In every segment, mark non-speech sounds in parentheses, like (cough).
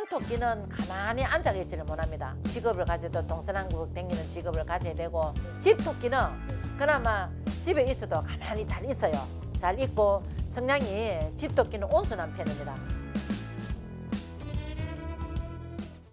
일반 토끼는 가만히 앉아 있지를 못합니다. 직업을 가져도 동서남북 댕기는 직업을 가져야 되고 집 토끼는 그나마 집에 있어도 가만히 잘 있어요. 잘 있고 성냥이집 토끼는 온순한 편입니다.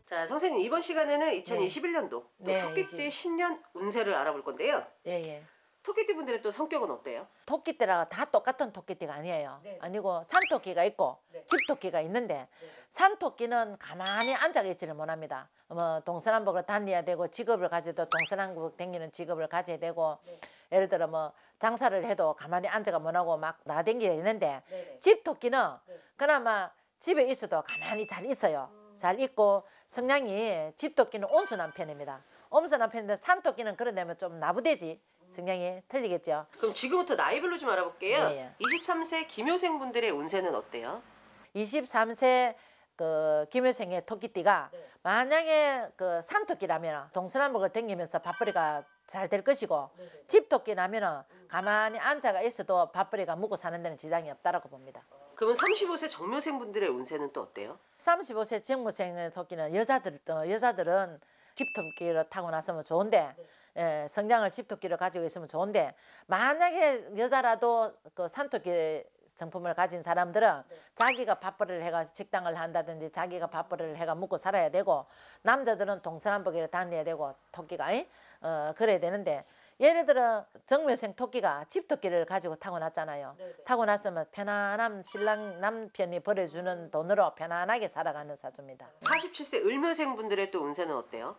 자, 선생님 이번 시간에는 2021년도 네. 네 토끼띠 네, 신년 운세를 알아볼 건데요. 예, 예. 토끼띠분들의 또 성격은 어때요? 토끼띠랑 다 똑같은 토끼띠가 아니에요. 네. 아니고 산토끼가 있고 네. 집토끼가 있는데 네. 네. 산토끼는 가만히 앉아 있지를 못합니다. 뭐 동서남북을 다녀야 되고 직업을 가져도 동서남북 댕기는 직업을 가져야 되고 네. 예를 들어 뭐 장사를 해도 가만히 앉아가 못하고 막 나댕기는데 네, 집토끼는 그나마 집에 있어도 가만히 잘 있어요. 음. 잘 있고 성냥이 집토끼는 온순한 편입니다. 엄선한 편인데 산토끼는 그런데면좀 나부대지 증량이 틀리겠죠. 그럼 지금부터 나이별로 좀 알아볼게요. 네, 예, 23세 예. 김효생 분들의 운세는 어때요? 23세 그 김효생의 토끼띠가 네. 만약에 그 산토끼라면 동서남북을 댕기면서 밥벌이가 잘 될 것이고 네, 네, 집토끼라면 가만히 앉아가 있어도 밥벌이가 묵고 사는 데는 지장이 없다라고 봅니다. 그러면 35세 정묘생 분들의 운세는 또 어때요? 35세 정묘생의 토끼는 여자들 어, 여자들은 집토끼로 타고 났으면 좋은데 네. 예, 성장을 집토끼로 가지고 있으면 좋은데 만약에 여자라도 그 산토끼 정품을 가진 사람들은 네. 자기가 밥벌이를 해가 직당을 한다든지 자기가 밥벌이를 해가 묵고 살아야 되고 남자들은 동서남북이를 다녀야 되고 토끼가 이? 어 그래야 되는데 예를 들어 정묘생 토끼가 집토끼를 가지고 타고났잖아요. 네, 네. 타고났으면 편안함 신랑 남편이 벌어주는 돈으로 편안하게 살아가는 사주입니다. 47세 을묘생 분들의 또 운세는 어때요?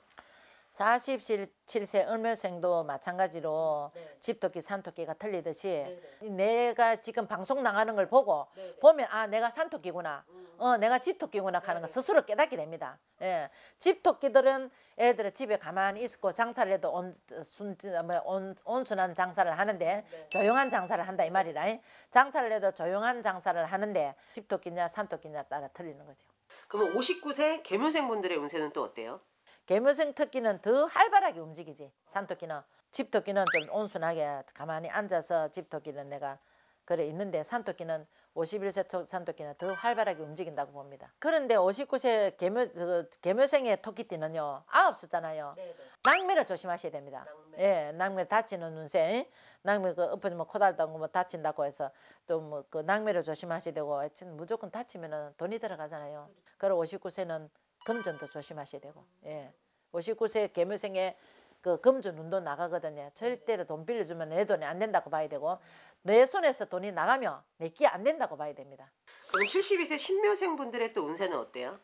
사십칠 세 을묘생도 마찬가지로 네. 집토끼 산토끼가 틀리듯이 네, 네. 내가 지금 방송 나가는 걸 보고 네, 네. 보면 아 내가 산토끼구나 음. 어 내가 집토끼구나 하는 거 네. 스스로 깨닫게 됩니다 예 집토끼들은 예를 들어 집에 가만히 있고 장사를 해도 온, 순, 뭐, 온, 온순한 장사를 하는데 조용한 장사를 한다 이 말이라 예. 장사를 해도 조용한 장사를 하는데 집토끼냐 산토끼냐 따라 틀리는 거죠 그러면 오십구 세 개묘생분들의 운세는 또 어때요? 개무생 토끼는 더 활발하게 움직이지 산토끼는 집토끼는 좀 온순하게 가만히 앉아서 집토끼는 내가 그래 있는데 산토끼는 51세 산토끼는 더 활발하게 움직인다고 봅니다. 그런데 59세 개묘, 개묘생의 토끼띠는요. 아홉 수잖아요. 네 낙매를 네. 조심하셔야 됩니다. 낙매. 예, 낙매 다치는 운세. 낙매 그 엎어지면 코달다고 뭐 다친다고 해서 또 뭐그 낙매를 조심하셔야 되고 무조건 다치면은 돈이 들어가잖아요. 그렇죠. 그리고 59세는 금전도 조심하셔야 되고 예. 59세 개묘생에 그 금전 운동 나가거든요. 절대로 돈 빌려주면 내 돈이 안 된다고 봐야 되고 내 손에서 돈이 나가면 내 끼 안 된다고 봐야 됩니다. 그럼 72세 신묘생 분들의 또 운세는 어때요?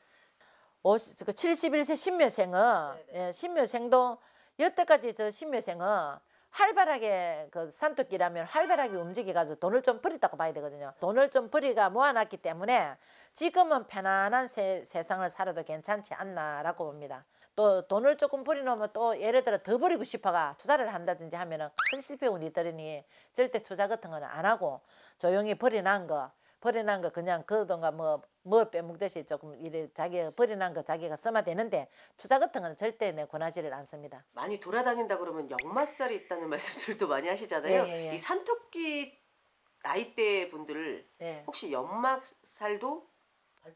50, 그 71세 신묘생은 네, 네. 예, 신묘생도 여태까지 저 신묘생은 활발하게 그 산토끼라면 활발하게 움직여가지고 돈을 좀 버렸다고 봐야 되거든요. 돈을 좀 버리가 모아놨기 때문에 지금은 편안한 세, 세 상을 살아도 괜찮지 않나라고 봅니다. 또 돈을 조금 버리놓으면 또 예를 들어 더 버리고 싶어가 투자를 한다든지 하면 은큰 실패운이 있더니 절대 투자 같은 건 안 하고 조용히 버리는 거 버려난 거 그냥 그러던가 뭐뭘 빼먹듯이 조금 이래 자기가 버려난 거 자기가 써야 되는데 투자 같은 거는 절대 내 권하지를 않습니다. 많이 돌아다닌다 그러면 역마살이 있다는 (laughs) 말씀들도 많이 하시잖아요. 예, 예, 예. 이 산토끼 나이대 분들 예. 혹시 연막살도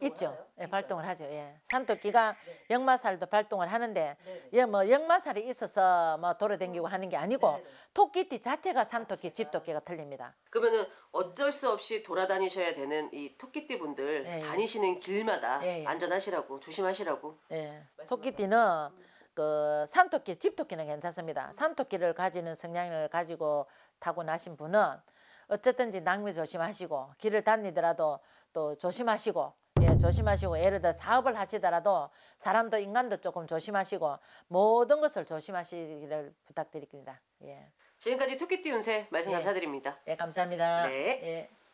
있죠. 예, 발동을 네. 하죠. 예. 산토끼가 네. 역마살도 발동을 하는데 네. 예, 뭐 역마살이 있어서 뭐 돌아댕기고 음. 하는 게 아니고 네. 토끼띠 자체가 아, 산토끼, 집토끼가 틀립니다. 그러면은 어쩔 수 없이 돌아다니셔야 되는 이 토끼띠 분들 예, 예. 다니시는 길마다 예, 예. 안전하시라고 조심하시라고. 예. 토끼띠는 그 산토끼, 집토끼는 괜찮습니다. 음. 산토끼를 가지는 성향을 가지고 타고나신 분은 어쨌든지 낭비 조심하시고 길을 다니더라도 또 조심하시고 예, 조심하시고 예를 들어 사업을 하시더라도 사람도 인간도 조금 조심하시고 모든 것을 조심하시기를 부탁드립니다. 예. 지금까지 토끼띠 운세 말씀 예. 감사드립니다. 예, 감사합니다. 네. 예.